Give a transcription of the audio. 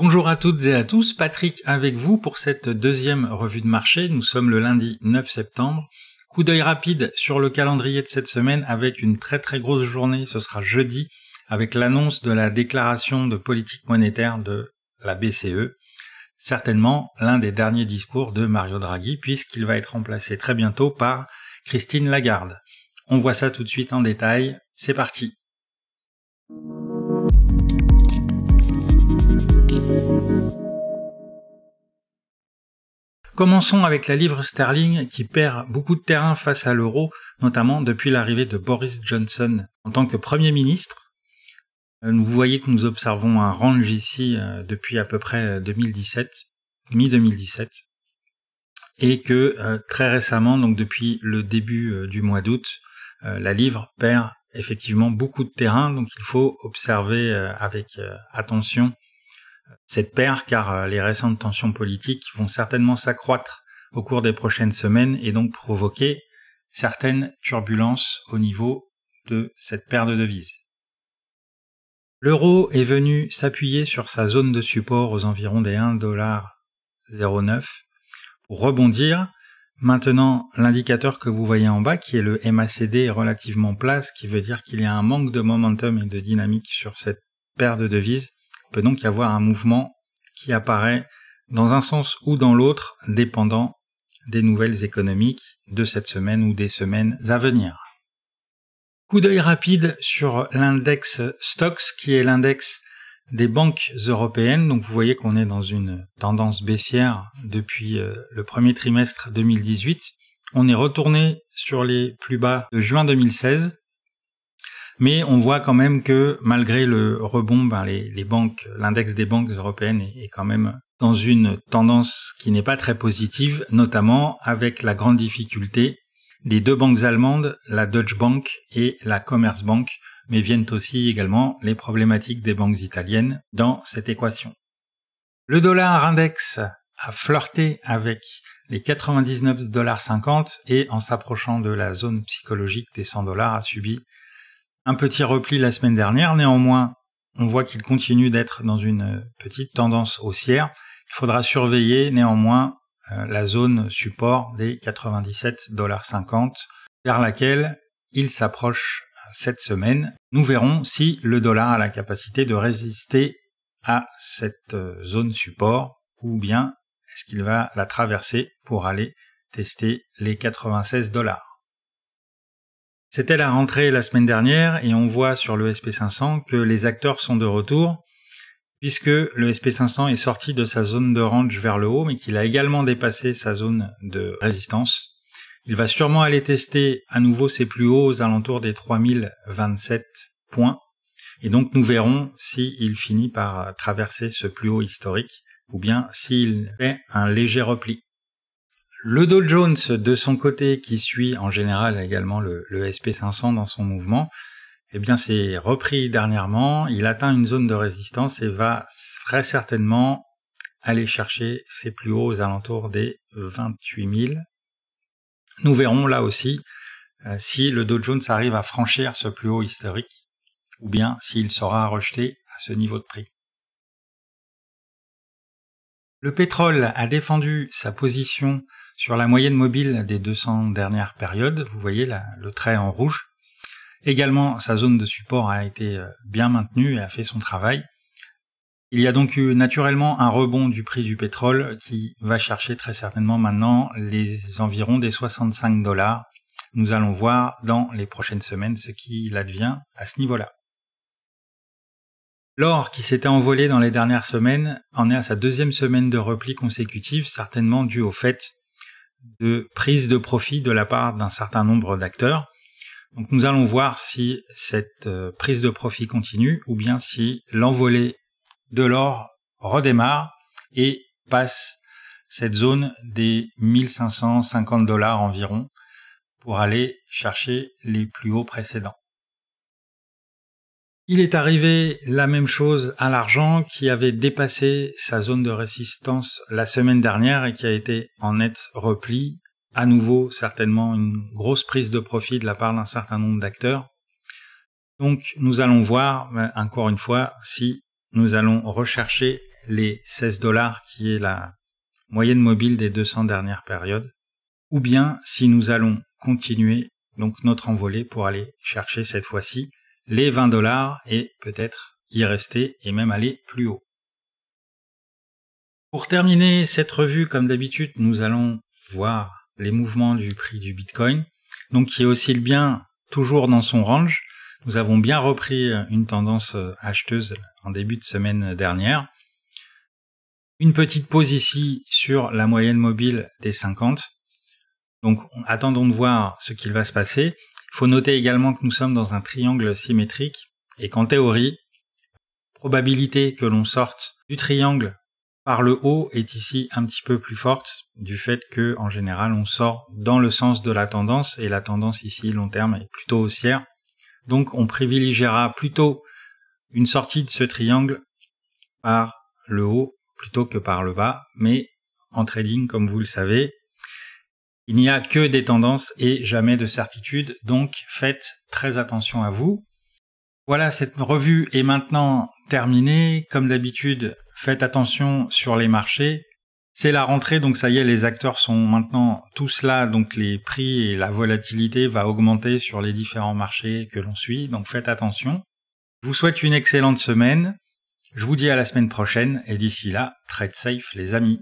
Bonjour à toutes et à tous, Patrick avec vous pour cette deuxième revue de marché. Nous sommes le lundi 9 septembre. Coup d'œil rapide sur le calendrier de cette semaine avec une très très grosse journée, ce sera jeudi, avec l'annonce de la déclaration de politique monétaire de la BCE. Certainement l'un des derniers discours de Mario Draghi puisqu'il va être remplacé très bientôt par Christine Lagarde. On voit ça tout de suite en détail. C'est parti. Commençons avec la livre sterling qui perd beaucoup de terrain face à l'euro, notamment depuis l'arrivée de Boris Johnson en tant que Premier ministre. Euh, vous voyez que nous observons un range ici euh, depuis à peu près 2017, euh, mi-2017, et que très récemment, donc depuis le début du mois d'août, la livre perd effectivement beaucoup de terrain, donc il faut observer avec attention cette paire car euh, les récentes tensions politiques vont certainement s'accroître au cours des prochaines semaines et donc provoquer certaines turbulences au niveau de cette paire de devises. L'euro est venu s'appuyer sur sa zone de support aux environs des 1,09$ pour rebondir. Maintenant, l'indicateur que vous voyez en bas, qui est le MACD, est relativement plat, ce qui veut dire qu'il y a un manque de momentum et de dynamique sur cette paire de devises peut donc y avoir un mouvement qui apparaît dans un sens ou dans l'autre, dépendant des nouvelles économiques de cette semaine ou des semaines à venir. Coup d'œil rapide sur l'index Stocks, qui est l'index des banques européennes. Donc vous voyez qu'on est dans une tendance baissière depuis euh, le premier trimestre 2018. On est retourné sur les plus bas de juin 2016. Mais on voit quand même que malgré le rebond, les, banques, l'index des banques européennes est, quand même dans une tendance qui n'est pas très positive, notamment avec la grande difficulté des deux banques allemandes, la Deutsche Bank et la Commerzbank, mais viennent aussi également les problématiques des banques italiennes dans cette équation. Le dollar index a flirté avec les 99,50$ et en s'approchant de la zone psychologique des 100 dollars a subi un petit repli la semaine dernière. Néanmoins, on voit qu'il continue d'être dans une euh, petite tendance haussière. Il faudra surveiller néanmoins euh, la zone support des 97,50$ vers laquelle il s'approche euh, cette semaine. Nous verrons si le dollar a la capacité de résister à cette zone support ou bien est-ce qu'il va la traverser pour aller tester les 96 dollars. C'était la rentrée la semaine dernière et on voit sur le SP500 que les acteurs sont de retour puisque le SP500 est sorti de sa zone de range vers le haut mais qu'il a également dépassé sa zone de résistance. Il va sûrement aller tester à nouveau ses plus hauts aux alentours des 3027 points et donc nous verrons s'il finit par traverser ce plus haut historique ou bien s'il fait un léger repli. Le Dow Jones, de son côté, qui suit en général également le, SP500 dans son mouvement, eh bien, c'est repris dernièrement. Il atteint une zone de résistance et va très certainement aller chercher ses plus hauts aux alentours des 28 000. Nous verrons là aussi euh, si le Dow Jones arrive à franchir ce plus haut historique ou bien s'il sera rejeté à ce niveau de prix. Le pétrole a défendu sa position sur la moyenne mobile des 200 dernières périodes. Vous voyez le trait en rouge. Également, sa zone de support a été euh, bien maintenue et a fait son travail. Il y a donc eu naturellement un rebond du prix du pétrole qui va chercher très certainement maintenant les environs des 65 dollars. Nous allons voir dans les prochaines semaines ce qu'il advient à ce niveau-là. L'or, qui s'était envolé dans les dernières semaines, en est à sa deuxième semaine de repli consécutive, certainement dû au fait de prise de profit de la part d'un certain nombre d'acteurs. Donc nous allons voir si cette euh, prise de profit continue ou bien si l'envolée de l'or redémarre et passe cette zone des 1550 dollars environ pour aller chercher les plus hauts précédents. Il est arrivé la même chose à l'argent qui avait dépassé sa zone de résistance la semaine dernière et qui a été en net repli. À nouveau, certainement une grosse prise de profit de la part d'un certain nombre d'acteurs. Donc, nous allons voir, euh, encore une fois, si nous allons rechercher les 16 dollars qui est la moyenne mobile des 200 dernières périodes, ou bien si nous allons continuer donc notre envolée pour aller chercher cette fois-ci les 20 dollars et peut-être y rester et même aller plus haut. Pour terminer cette revue, comme d'habitude, nous allons voir les mouvements du prix du Bitcoin, donc qui oscille bien toujours dans son range. Nous avons bien repris euh, une tendance euh, acheteuse en début de semaine dernière. Une petite pause ici sur la moyenne mobile des 50. Donc attendons de voir ce qu'il va se passer. Il faut noter également que nous sommes dans un triangle symétrique et qu'en théorie, probabilité que l'on sorte du triangle par le haut est ici un petit peu plus forte du fait que en général on sort dans le sens de la tendance et la tendance ici long terme est plutôt haussière. Donc on privilégiera plutôt une sortie de ce triangle par le haut plutôt que par le bas, mais en trading comme vous le savez, il n'y a que des tendances et jamais de certitude, donc faites très attention à vous. Voilà, cette revue est maintenant terminée. Comme d'habitude, faites attention sur les marchés. C'est la rentrée, donc ça y est, les acteurs sont maintenant tous là, donc les prix et la volatilité va augmenter sur les différents marchés que l'on suit, donc faites attention. Je vous souhaite une excellente semaine, je vous dis à la semaine prochaine, et d'ici là, trade safe les amis.